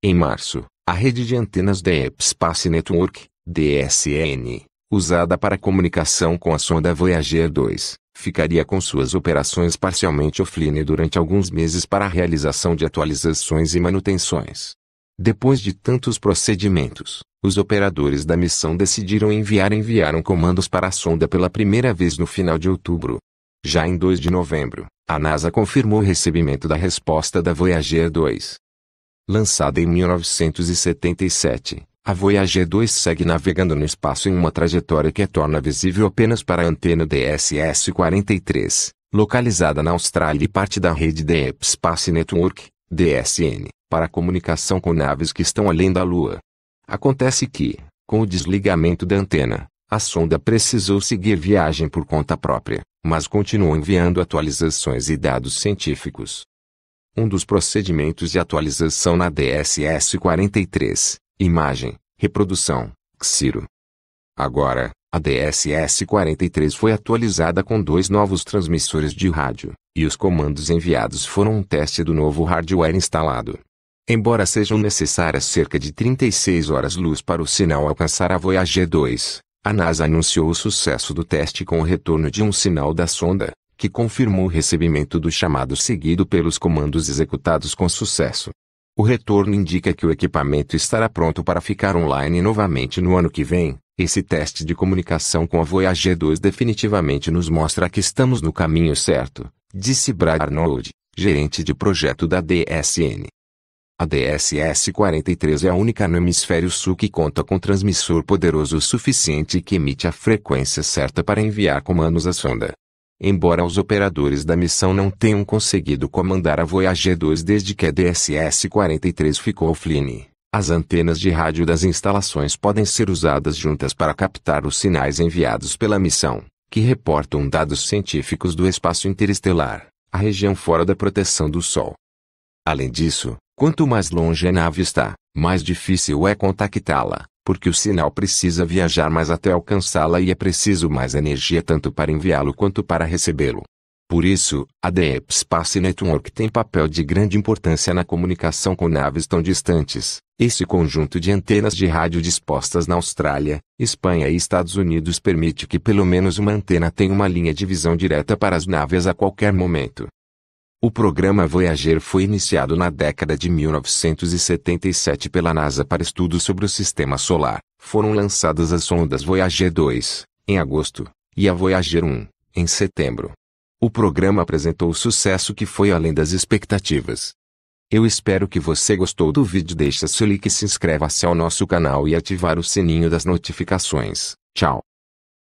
Em março, a rede de antenas da Epspace Network, DSN, usada para comunicação com a sonda Voyager 2, ficaria com suas operações parcialmente offline durante alguns meses para a realização de atualizações e manutenções. Depois de tantos procedimentos, os operadores da missão decidiram enviar enviaram comandos para a sonda pela primeira vez no final de outubro. Já em 2 de novembro, a NASA confirmou o recebimento da resposta da Voyager 2, Lançada em 1977, a Voyager 2 segue navegando no espaço em uma trajetória que a torna visível apenas para a antena DSS-43, localizada na Austrália e parte da rede Deep Space Network, DSN, para comunicação com naves que estão além da Lua. Acontece que, com o desligamento da antena, a sonda precisou seguir viagem por conta própria, mas continuou enviando atualizações e dados científicos. Um dos procedimentos de atualização na DSS 43, imagem, reprodução, Xiro. Agora, a DSS 43 foi atualizada com dois novos transmissores de rádio, e os comandos enviados foram um teste do novo hardware instalado. Embora sejam necessárias cerca de 36 horas-luz para o sinal alcançar a Voyager 2, a NASA anunciou o sucesso do teste com o retorno de um sinal da sonda, que confirmou o recebimento do chamado seguido pelos comandos executados com sucesso. O retorno indica que o equipamento estará pronto para ficar online novamente no ano que vem. Esse teste de comunicação com a Voyager 2 definitivamente nos mostra que estamos no caminho certo, disse Brad Arnold, gerente de projeto da DSN. A DSS-43 é a única no hemisfério sul que conta com transmissor poderoso o suficiente que emite a frequência certa para enviar comandos à sonda. Embora os operadores da missão não tenham conseguido comandar a Voyager 2 desde que a DSS-43 ficou offline, as antenas de rádio das instalações podem ser usadas juntas para captar os sinais enviados pela missão, que reportam dados científicos do espaço interestelar, a região fora da proteção do Sol. Além disso, quanto mais longe a nave está, mais difícil é contactá-la, porque o sinal precisa viajar mais até alcançá-la e é preciso mais energia tanto para enviá-lo quanto para recebê-lo. Por isso, a Deep Space Network tem papel de grande importância na comunicação com naves tão distantes. Esse conjunto de antenas de rádio dispostas na Austrália, Espanha e Estados Unidos permite que pelo menos uma antena tenha uma linha de visão direta para as naves a qualquer momento. O programa Voyager foi iniciado na década de 1977 pela NASA para estudos sobre o Sistema Solar. Foram lançadas as sondas Voyager 2, em agosto, e a Voyager 1, em setembro. O programa apresentou sucesso que foi além das expectativas. Eu espero que você gostou do vídeo. deixe seu like, se inscreva-se ao nosso canal e ativar o sininho das notificações. Tchau.